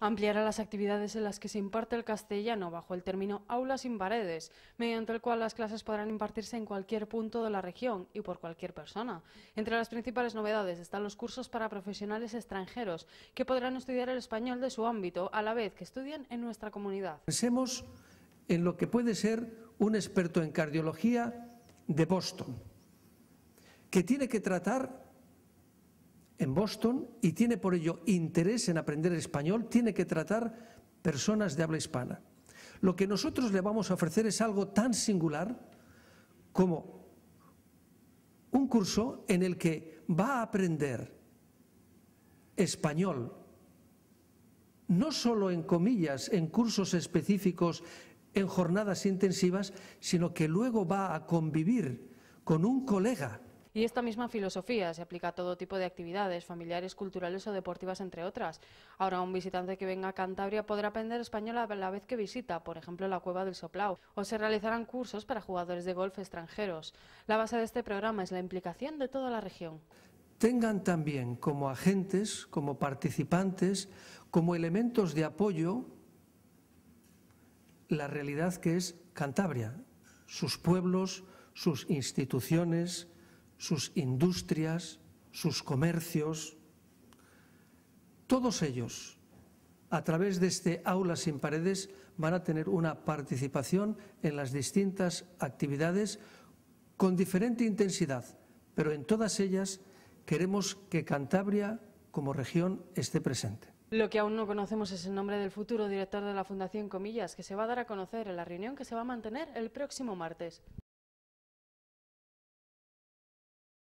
Ampliará las actividades en las que se imparte el castellano bajo el término aulas sin paredes, mediante el cual las clases podrán impartirse en cualquier punto de la región y por cualquier persona. Entre las principales novedades están los cursos para profesionales extranjeros, que podrán estudiar el español de su ámbito a la vez que estudian en nuestra comunidad. Pensemos en lo que puede ser un experto en cardiología de Boston, que tiene que tratar en Boston y tiene por ello interés en aprender español, tiene que tratar personas de habla hispana. Lo que nosotros le vamos a ofrecer es algo tan singular como un curso en el que va a aprender español, no solo en comillas, en cursos específicos, en jornadas intensivas, sino que luego va a convivir con un colega y esta misma filosofía se aplica a todo tipo de actividades, familiares, culturales o deportivas, entre otras. Ahora, un visitante que venga a Cantabria podrá aprender español a la vez que visita, por ejemplo, la Cueva del Soplao. o se realizarán cursos para jugadores de golf extranjeros. La base de este programa es la implicación de toda la región tengan también como agentes, como participantes, como elementos de apoyo la realidad que es Cantabria, sus pueblos, sus instituciones, sus industrias, sus comercios, todos ellos, a través de este aula sin paredes, van a tener una participación en las distintas actividades con diferente intensidad, pero en todas ellas queremos que Cantabria como región esté presente. Lo que aún no conocemos es el nombre del futuro director de la Fundación Comillas, que se va a dar a conocer en la reunión que se va a mantener el próximo martes.